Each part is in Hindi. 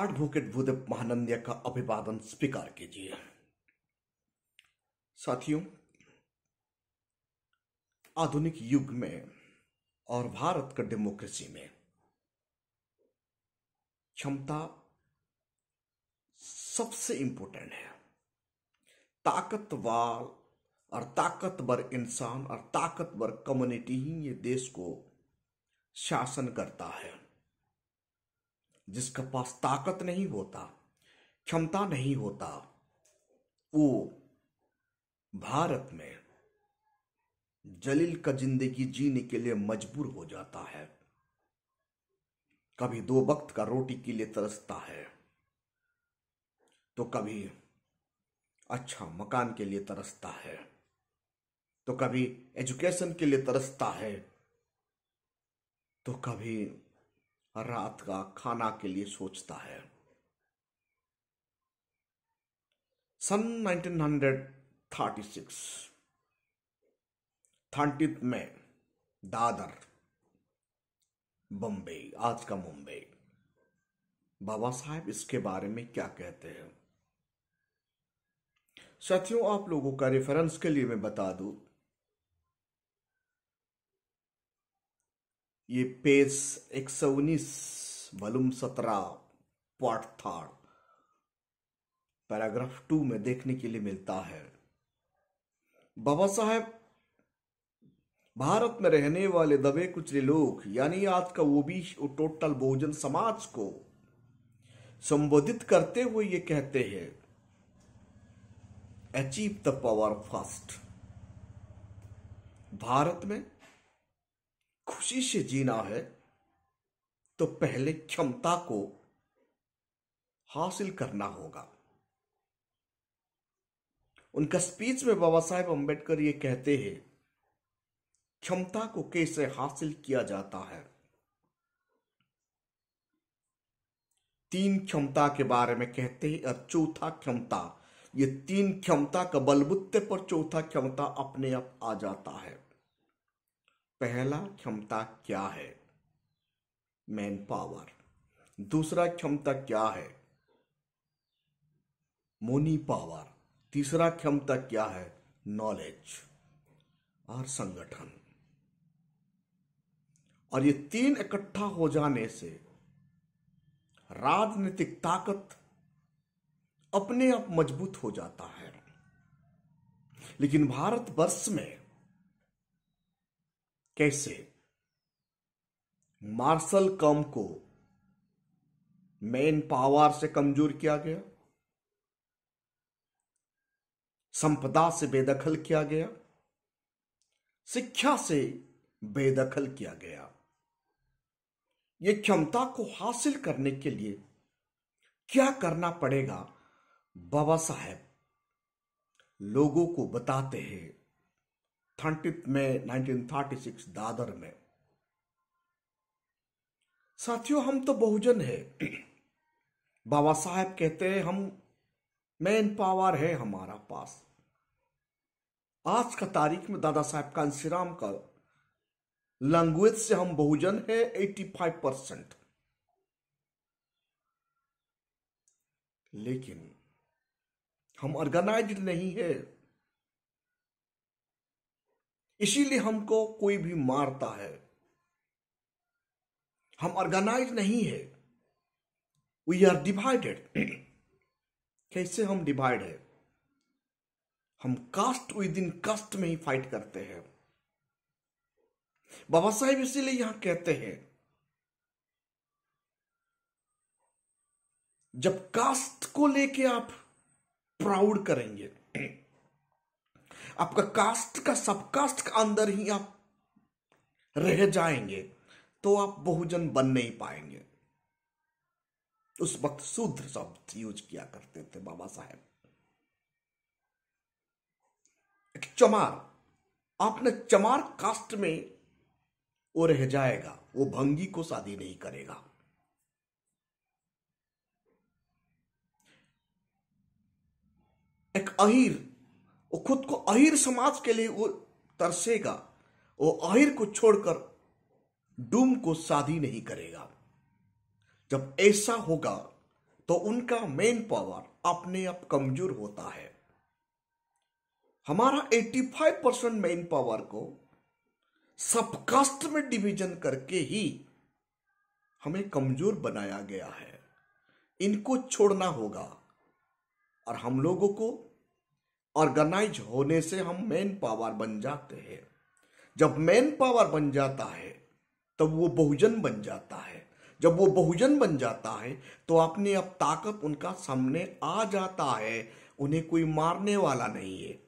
एडवोकेट भूदेव महानंदिया का अभिवादन स्वीकार कीजिए साथियों आधुनिक युग में और भारत का डेमोक्रेसी में क्षमता सबसे इंपॉर्टेंट है ताकतवार और ताकतवर इंसान और ताकतवर कम्युनिटी ही ये देश को शासन करता है जिसके पास ताकत नहीं होता क्षमता नहीं होता वो भारत में जलील का जिंदगी जीने के लिए मजबूर हो जाता है कभी दो वक्त का रोटी के लिए तरसता है तो कभी अच्छा मकान के लिए तरसता है तो कभी एजुकेशन के लिए तरसता है तो कभी रात का खाना के लिए सोचता है सन 1936 थर्टीथ में दादर बम्बई आज का मुंबई बाबा साहेब इसके बारे में क्या कहते हैं साथियों आप लोगों का रेफरेंस के लिए मैं बता दूं ये पेज एक सौ उन्नीस वॉलूम सत्रह पार्ट थर्ड पैराग्राफ टू में देखने के लिए मिलता है बाबा साहेब भारत में रहने वाले दबे कुचले लोग यानी आज का वो और टोटल बहुजन समाज को संबोधित करते हुए ये कहते हैं achieve the power first Bharat में खुशी से जीना है तो पहले क्षमता को हासिल करना होगा उनका स्पीच में बाबा साहेब अंबेडकर ये कहते हैं क्षमता को कैसे हासिल किया जाता है तीन क्षमता के बारे में कहते हैं और चौथा क्षमता ये तीन क्षमता का बलबुत्ते पर चौथा क्षमता अपने आप आ जाता है पहला क्षमता क्या है मैन पावर दूसरा क्षमता क्या है मोनी पावर तीसरा क्षमता क्या है नॉलेज और संगठन और ये तीन इकट्ठा हो जाने से राजनीतिक ताकत अपने आप मजबूत हो जाता है लेकिन भारतवर्ष में कैसे मार्शल कम को मैन पावर से कमजोर किया गया संपदा से बेदखल किया गया शिक्षा से बेदखल किया गया ये क्षमता को हासिल करने के लिए क्या करना पड़ेगा बाबा साहेब लोगों को बताते हैं थर्टी में 1936 दादर में साथियों हम तो बहुजन है बाबा साहब कहते हैं हम मैन पावर है हमारा पास आज का तारीख में दादा साहब कांसीराम का लैंग्वेज से हम बहुजन है 85 परसेंट लेकिन हम ऑर्गेनाइज नहीं है इसीलिए हमको कोई भी मारता है हम ऑर्गेनाइज नहीं है वी आर डिवाइडेड कैसे हम डिवाइड है हम कास्ट विद इन कास्ट में ही फाइट करते हैं बाबा साहेब इसीलिए यहां कहते हैं जब कास्ट को लेके आप प्राउड करेंगे आपका कास्ट का सब कास्ट का अंदर ही आप रह जाएंगे तो आप बहुजन बन नहीं पाएंगे उस वक्त शूद्र शब्द यूज किया करते थे बाबा साहेब एक चमार आपने चमार कास्ट में वो रह जाएगा वो भंगी को शादी नहीं करेगा एक अहिर वो खुद को अहिर समाज के लिए वो तरसेगा वो अहिर को छोड़कर डूम को शादी नहीं करेगा जब ऐसा होगा तो उनका मेन पावर अपने आप कमजोर होता है हमारा 85 परसेंट मेन पावर को सबकास्ट में डिवीजन करके ही हमें कमजोर बनाया गया है इनको छोड़ना होगा और हम लोगों को ऑर्गेनाइज होने से हम मैन पावर बन जाते हैं जब मैन पावर बन जाता है तब वो बहुजन बन जाता है जब वो बहुजन बन जाता है तो अपने अब ताकत उनका सामने आ जाता है उन्हें कोई मारने वाला नहीं है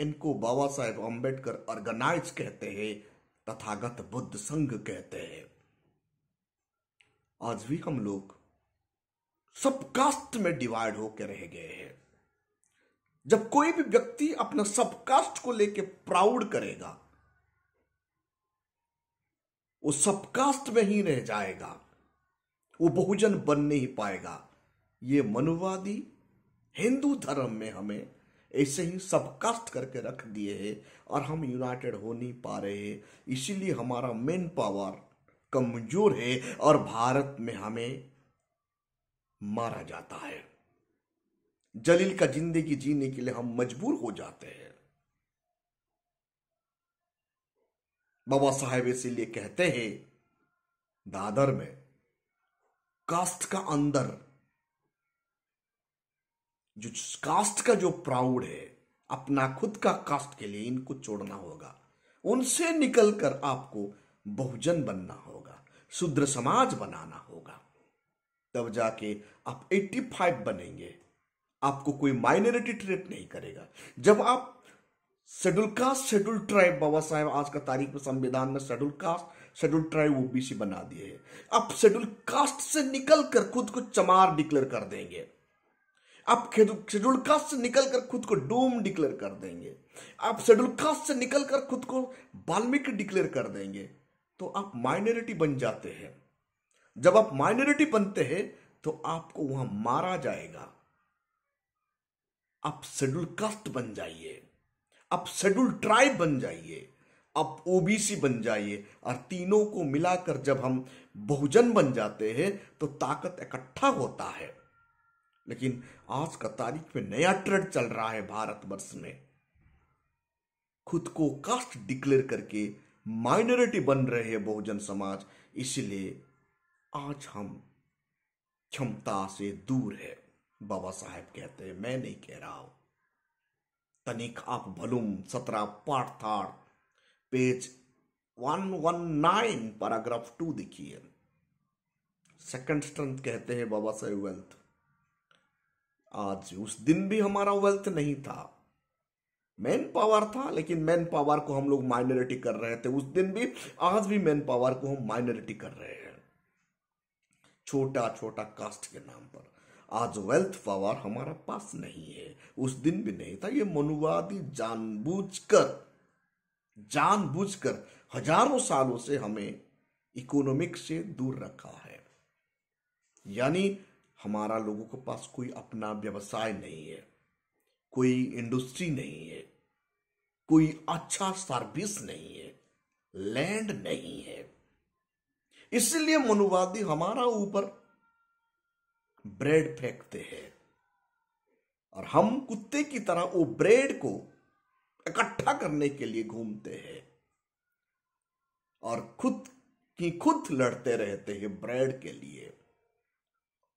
इनको बाबा साहेब अम्बेडकर ऑर्गेनाइज कहते हैं तथागत बुद्ध संघ कहते हैं आज भी हम लोग सब कास्ट में डिवाइड होकर रह गए हैं जब कोई भी व्यक्ति अपना सबकास्ट को लेकर प्राउड करेगा वो सबकास्ट में ही रह जाएगा वो बहुजन बन नहीं पाएगा ये मनुवादी हिंदू धर्म में हमें ऐसे ही सबकास्ट करके रख दिए हैं और हम यूनाइटेड हो नहीं पा रहे हैं इसीलिए हमारा मेन पावर कमजोर है और भारत में हमें मारा जाता है जलील का जिंदगी जीने के लिए हम मजबूर हो जाते हैं बाबा साहेब इसीलिए कहते हैं दादर में कास्ट का अंदर जो कास्ट का जो प्राउड है अपना खुद का कास्ट के लिए इनको छोड़ना होगा उनसे निकलकर आपको बहुजन बनना होगा शुद्र समाज बनाना होगा तब जाके आप 85 बनेंगे आपको कोई माइनॉरिटी ट्रीट नहीं करेगा जब आप schedule caste schedule tribe Baba Saheb आज का तारीख में संविधान में schedule caste schedule tribe OBC बना दिए है आप शेड्यूल कास्ट से निकल कर खुद को चमार डिक्लेयर कर देंगे आप शेड्यूल कास्ट से निकलकर खुद को डोम डिक्लेयर कर देंगे आप शेड्यूल कास्ट से निकलकर खुद को वाल्मीकि डिक्लेयर कर देंगे तो आप माइनॉरिटी बन जाते हैं जब आप माइनॉरिटी बनते हैं तो आपको वहां मारा जाएगा आप शेड्यूल कास्ट बन जाइए आप शेड्यूल ट्राइब बन जाइए आप ओबीसी बन जाइए और तीनों को मिलाकर जब हम बहुजन बन जाते हैं तो ताकत इकट्ठा होता है लेकिन आज का तारीख में नया ट्रेंड चल रहा है भारतवर्ष में खुद को कास्ट डिक्लेयर करके माइनॉरिटी बन रहे हैं बहुजन समाज इसलिए आज हम क्षमता से दूर है बाबा साहेब कहते हैं मैं नहीं कह रहा हूं तनिक आप भलूम सत्रह पाठ थार page one one nine paragraph two देखिए सेकंड स्ट्रेंथ कहते हैं बाबा साहेब वेल्थ आज उस दिन भी हमारा वेल्थ नहीं था मैन पावर था लेकिन मैन पावर को हम लोग माइनॉरिटी कर रहे थे उस दिन भी आज भी मैन पावर को हम माइनॉरिटी कर रहे हैं छोटा छोटा कास्ट के नाम पर आज वेल्थ पावर हमारा पास नहीं है उस दिन भी नहीं था ये मनुवादी जानबूझकर जानबूझकर हजारों सालों से हमें इकोनॉमिक से दूर रखा है यानी हमारा लोगों के पास कोई अपना व्यवसाय नहीं है कोई इंडस्ट्री नहीं है कोई अच्छा सर्विस नहीं है लैंड नहीं है इसलिए मनुवादी हमारा ऊपर ब्रेड फेंकते हैं और हम कुत्ते की तरह वो ब्रेड को इकट्ठा करने के लिए घूमते हैं और खुद की खुद लड़ते रहते हैं ब्रेड के लिए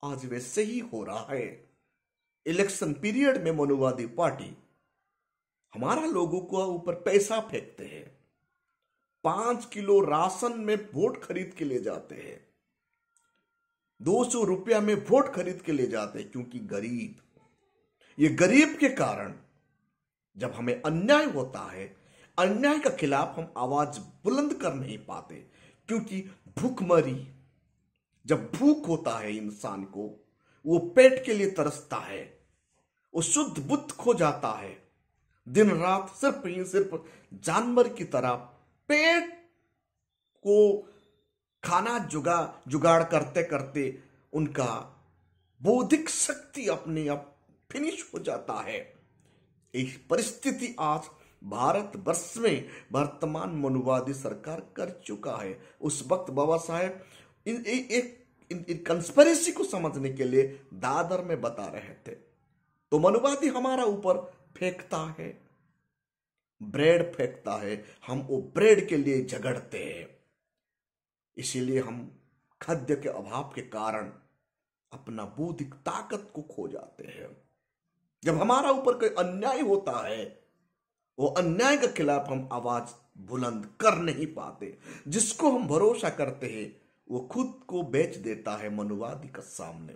आज वैसे ही हो रहा है इलेक्शन पीरियड में मनुवादी पार्टी हमारा लोगों को ऊपर पैसा फेंकते हैं पांच किलो राशन में वोट खरीद के ले जाते हैं दो सौ रुपया में वोट खरीद के ले जाते क्योंकि गरीब ये गरीब के कारण जब हमें अन्याय होता है अन्याय के खिलाफ हम आवाज बुलंद कर नहीं पाते क्योंकि भूखमरी जब भूख होता है इंसान को वो पेट के लिए तरसता है वो शुद्ध बुद्ध खो जाता है दिन रात सिर्फ ही सिर्फ जानवर की तरह पेट को खाना जुगा जुगाड़ करते करते उनका बौद्धिक शक्ति अपने आप फिनिश हो जाता है एक परिस्थिति आज भारत वर्ष में वर्तमान मनुवादी सरकार कर चुका है उस वक्त बाबा साहेब इन एक इन कंस्परेसी को समझने के लिए दादर में बता रहे थे तो मनुवादी हमारा ऊपर फेंकता है ब्रेड फेंकता है हम वो ब्रेड के लिए झगड़ते हैं इसीलिए हम खाद्य के अभाव के कारण अपना बौद्धिक ताकत को खो जाते हैं जब हमारा ऊपर कोई अन्याय होता है वो अन्याय के खिलाफ हम आवाज बुलंद कर नहीं पाते जिसको हम भरोसा करते हैं वो खुद को बेच देता है मनुवादी के सामने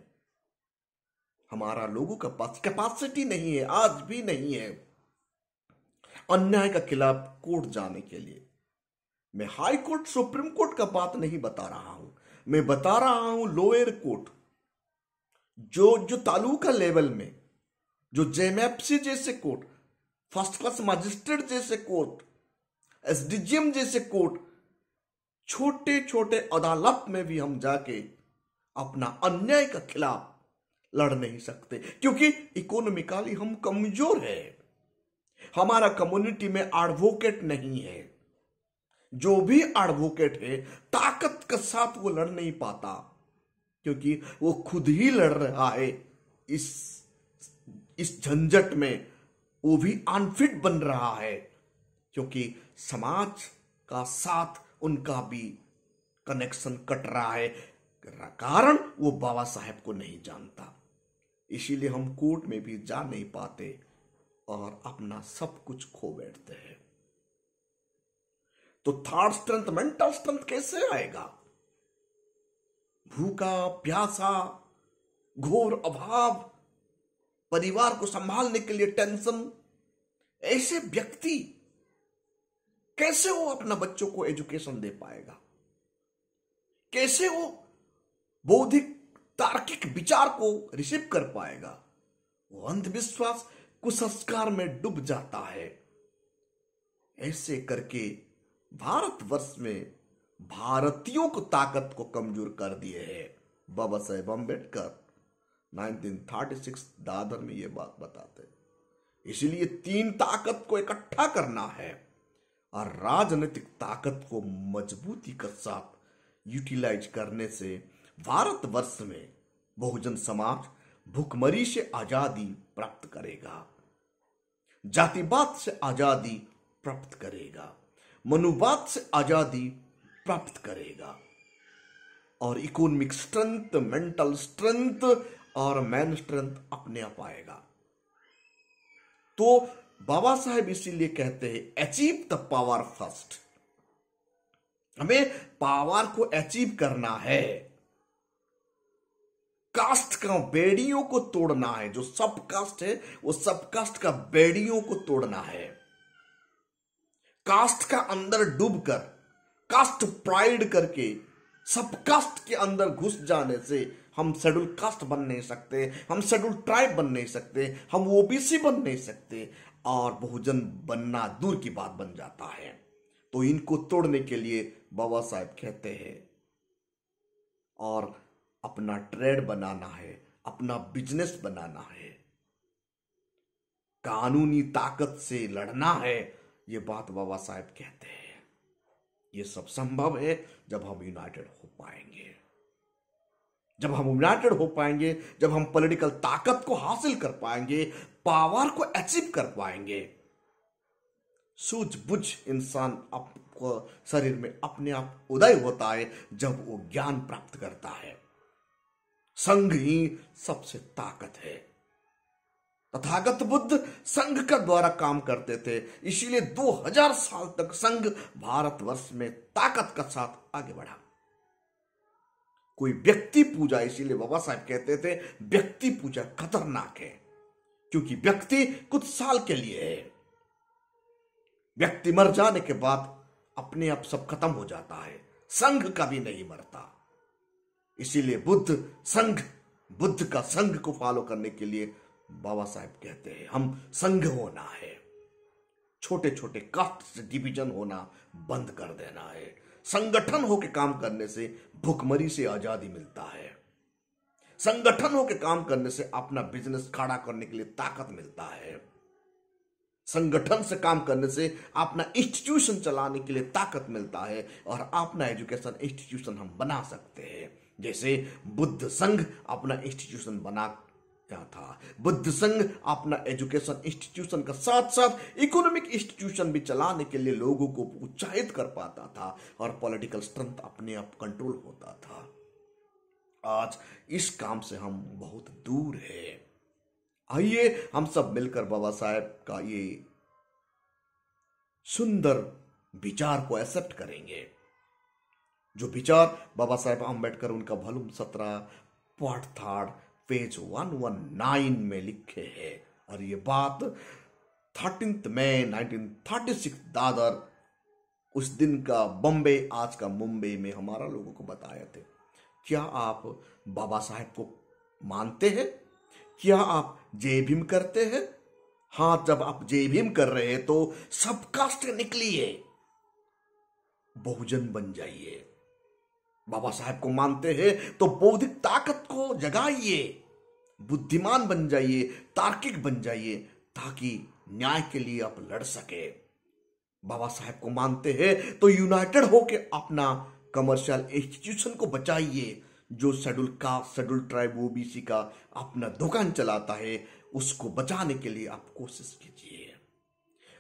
हमारा लोगों के पास कैपेसिटी नहीं है आज भी नहीं है अन्याय के खिलाफ कोर्ट जाने के लिए मैं हाई कोर्ट सुप्रीम कोर्ट का बात नहीं बता रहा हूं मैं बता रहा हूं लोअर कोर्ट जो जो तालुका लेवल में जो जेएमएफसी जैसे कोर्ट फर्स्ट क्लास मजिस्ट्रेट जैसे कोर्ट एसडीजीएम जैसे कोर्ट छोटे छोटे अदालत में भी हम जाके अपना अन्याय के खिलाफ लड़ नहीं सकते क्योंकि इकोनॉमिकली हम कमजोर है हमारा कम्युनिटी में एडवोकेट नहीं है जो भी एडवोकेट है ताकत के साथ वो लड़ नहीं पाता क्योंकि वो खुद ही लड़ रहा है इस इस झंझट में वो भी अनफिट बन रहा है क्योंकि समाज का साथ उनका भी कनेक्शन कट रहा है कारण वो बाबा साहेब को नहीं जानता इसीलिए हम कोर्ट में भी जा नहीं पाते और अपना सब कुछ खो बैठते हैं तो थर्ड स्ट्रेंथ मेंटल स्ट्रेंथ कैसे आएगा भूखा प्यासा घोर अभाव परिवार को संभालने के लिए टेंशन ऐसे व्यक्ति कैसे वो अपना बच्चों को एजुकेशन दे पाएगा कैसे वो बौद्धिक तार्किक विचार को रिसीव कर पाएगा वो अंधविश्वास कुसंस्कार में डूब जाता है ऐसे करके भारतवर्ष में भारतीयों को ताकत को कमजोर कर दिए है बाबा साहेब अम्बेडकर 1936 दादर में यह बात बताते इसलिए तीन ताकत को इकट्ठा करना है और राजनीतिक ताकत को मजबूती के साथ यूटिलाइज करने से भारतवर्ष में बहुजन समाज भुखमरी से आजादी प्राप्त करेगा जातिवाद से आजादी प्राप्त करेगा मनुवाद से आजादी प्राप्त करेगा और इकोनॉमिक स्ट्रेंथ मेंटल स्ट्रेंथ और मैन स्ट्रेंथ अपने आप आएगा तो बाबा साहेब इसीलिए कहते हैं अचीव द पावर फर्स्ट हमें पावर को अचीव करना है कास्ट का बेड़ियों को तोड़ना है जो सब कास्ट है वो सब कास्ट का बेड़ियों को तोड़ना है कास्ट का अंदर डूब कर कास्ट प्राइड करके सब कास्ट के अंदर घुस जाने से हम शेड्यूल कास्ट बन नहीं सकते हम शेड्यूल ट्राइब बन नहीं सकते हम ओबीसी बन नहीं सकते और बहुजन बनना दूर की बात बन जाता है तो इनको तोड़ने के लिए बाबा साहब कहते हैं और अपना ट्रेड बनाना है अपना बिजनेस बनाना है कानूनी ताकत से लड़ना है ये बात बाबा साहेब कहते हैं ये सब संभव है जब हम यूनाइटेड हो पाएंगे जब हम यूनाइटेड हो पाएंगे जब हम पॉलिटिकल ताकत को हासिल कर पाएंगे पावर को अचीव कर पाएंगे सूझबूझ इंसान आपको शरीर में अपने आप उदय होता है जब वो ज्ञान प्राप्त करता है संघ ही सबसे ताकत है तथागत बुद्ध संघ का द्वारा काम करते थे इसीलिए 2000 साल तक संघ भारतवर्ष में ताकत का साथ आगे बढ़ा कोई व्यक्ति पूजा इसीलिए बाबा साहब कहते थे व्यक्ति पूजा खतरनाक है क्योंकि व्यक्ति कुछ साल के लिए है व्यक्ति मर जाने के बाद अपने आप सब खत्म हो जाता है संघ कभी नहीं मरता इसीलिए बुद्ध संघ बुद्ध का संघ को फॉलो करने के लिए बाबा साहब कहते हैं हम संघ होना है छोटे छोटे कास्ट से डिवीजन होना बंद कर देना है संगठन होकर काम करने से भुखमरी से आजादी मिलता है संगठन होकर काम करने से अपना बिजनेस खड़ा करने के लिए ताकत मिलता है संगठन से काम करने से अपना इंस्टीट्यूशन चलाने के लिए ताकत मिलता है और अपना एजुकेशन इंस्टीट्यूशन हम बना सकते हैं जैसे बुद्ध संघ अपना इंस्टीट्यूशन बना यहाँ था बुद्ध संघ अपना एजुकेशन इंस्टीट्यूशन का साथ साथ इकोनॉमिक इंस्टीट्यूशन भी चलाने के लिए लोगों को उत्साहित कर पाता था और पॉलिटिकल स्ट्रेंथ अपने आप कंट्रोल होता था आज इस काम से हम बहुत दूर है आइए हम सब मिलकर बाबा साहेब का ये सुंदर विचार को एक्सेप्ट करेंगे जो विचार बाबा साहेब आम्बेडकर उनका वॉल्यूम सत्रह पार्ट थर्ड पेज 119 में लिखे है और ये बात थर्टीन मई 1936 दादर उस दिन का बम्बे आज का मुंबई में हमारा लोगों को बताए थे क्या आप बाबा साहेब को मानते हैं क्या आप जय भीम करते हैं हाँ जब आप जय भीम कर रहे हैं तो सब कास्ट निकलिए बहुजन बन जाइए बाबा साहब को मानते हैं तो बौद्धिक ताकत को जगाइए बुद्धिमान बन जाइए तार्किक बन जाइए ताकि न्याय के लिए आप लड़ सके बाबा साहब को मानते हैं तो यूनाइटेड होकर अपना कमर्शियल इंस्टीट्यूशन को बचाइए जो शेड्यूल का शेड्यूल ट्राइब ओबीसी का अपना दुकान चलाता है उसको बचाने के लिए आप कोशिश कीजिए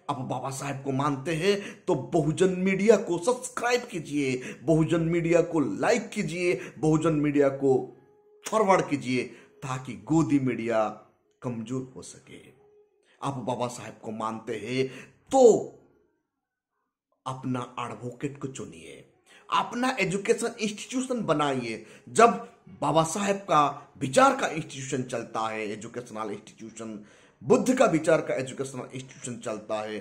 आप बाबा साहेब को मानते हैं तो बहुजन मीडिया को सब्सक्राइब कीजिए बहुजन मीडिया को लाइक कीजिए बहुजन मीडिया को फॉरवर्ड कीजिए ताकि गोदी मीडिया कमजोर हो सके आप बाबा साहेब को मानते हैं तो अपना एडवोकेट को चुनिए अपना एजुकेशन इंस्टीट्यूशन बनाइए जब बाबा साहेब का विचार का इंस्टीट्यूशन चलता है एजुकेशनल इंस्टीट्यूशन बुद्ध का विचार का एजुकेशनल इंस्टीट्यूशन चलता है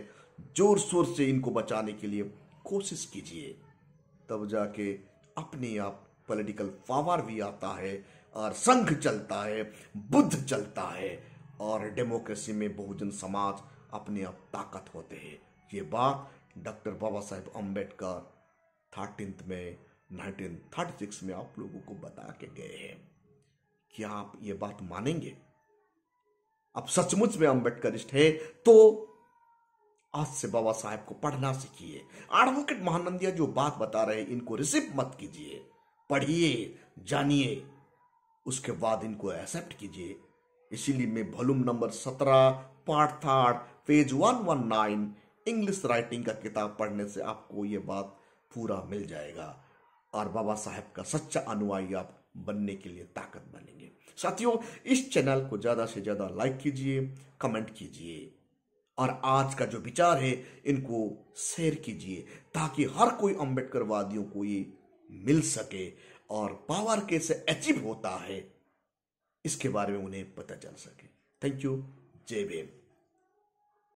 जोर शोर से इनको बचाने के लिए कोशिश कीजिए तब जाके अपने आप पॉलिटिकल पावर भी आता है और संघ चलता है बुद्ध चलता है और डेमोक्रेसी में बहुजन समाज अपने आप ताकत होते हैं ये बात डॉक्टर बाबा साहेब अम्बेडकर थर्टीन में सिक्स में आप लोगों को बता के गए हैं क्या आप ये बात मानेंगे आप सचमुच में अम्बेडकरिस्ट है तो आज से बाबा साहेब को पढ़ना सीखिए एडवोकेट महानंदिया जो बात बता रहे हैं इनको रिसीव मत कीजिए पढ़िए जानिए उसके बाद इनको एक्सेप्ट कीजिए इसीलिए मैं वॉल्यूम नंबर सत्रह part third page one one nine English writing का किताब पढ़ने से आपको ये बात पूरा मिल जाएगा और बाबा साहेब का सच्चा अनुयायी आप बनने के लिए ताकत बनेंगे साथियों इस चैनल को ज़्यादा से ज़्यादा लाइक कीजिए कमेंट कीजिए और आज का जो विचार है इनको शेयर कीजिए ताकि हर कोई अंबेडकर वादियों को ये मिल सके और पावर कैसे अचीव होता है इसके बारे में उन्हें पता चल सके थैंक यू जय भीम